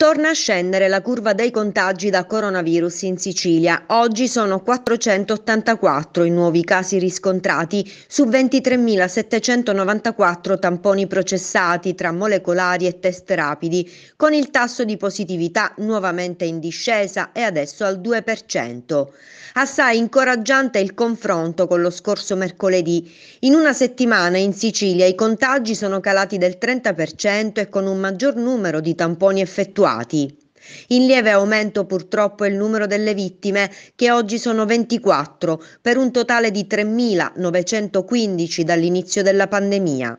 Torna a scendere la curva dei contagi da coronavirus in Sicilia. Oggi sono 484 i nuovi casi riscontrati su 23.794 tamponi processati tra molecolari e test rapidi, con il tasso di positività nuovamente in discesa e adesso al 2%. Assai incoraggiante il confronto con lo scorso mercoledì. In una settimana in Sicilia i contagi sono calati del 30% e con un maggior numero di tamponi effettuati effettuati. In lieve aumento purtroppo è il numero delle vittime, che oggi sono 24, per un totale di 3.915 dall'inizio della pandemia.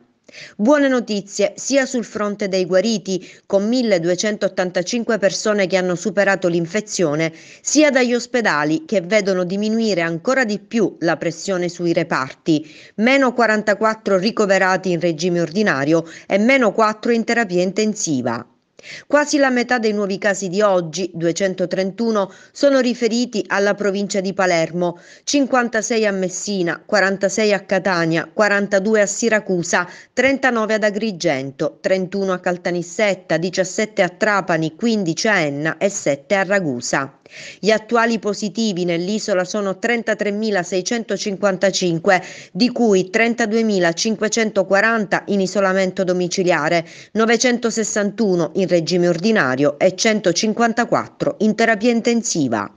Buone notizie sia sul fronte dei guariti, con 1.285 persone che hanno superato l'infezione, sia dagli ospedali che vedono diminuire ancora di più la pressione sui reparti, meno 44 ricoverati in regime ordinario e meno 4 in terapia intensiva. Quasi la metà dei nuovi casi di oggi, 231, sono riferiti alla provincia di Palermo, 56 a Messina, 46 a Catania, 42 a Siracusa, 39 ad Agrigento, 31 a Caltanissetta, 17 a Trapani, 15 a Enna e 7 a Ragusa. Gli attuali positivi nell'isola sono 33.655, di cui 32.540 in isolamento domiciliare, 961 in regime ordinario e 154 in terapia intensiva.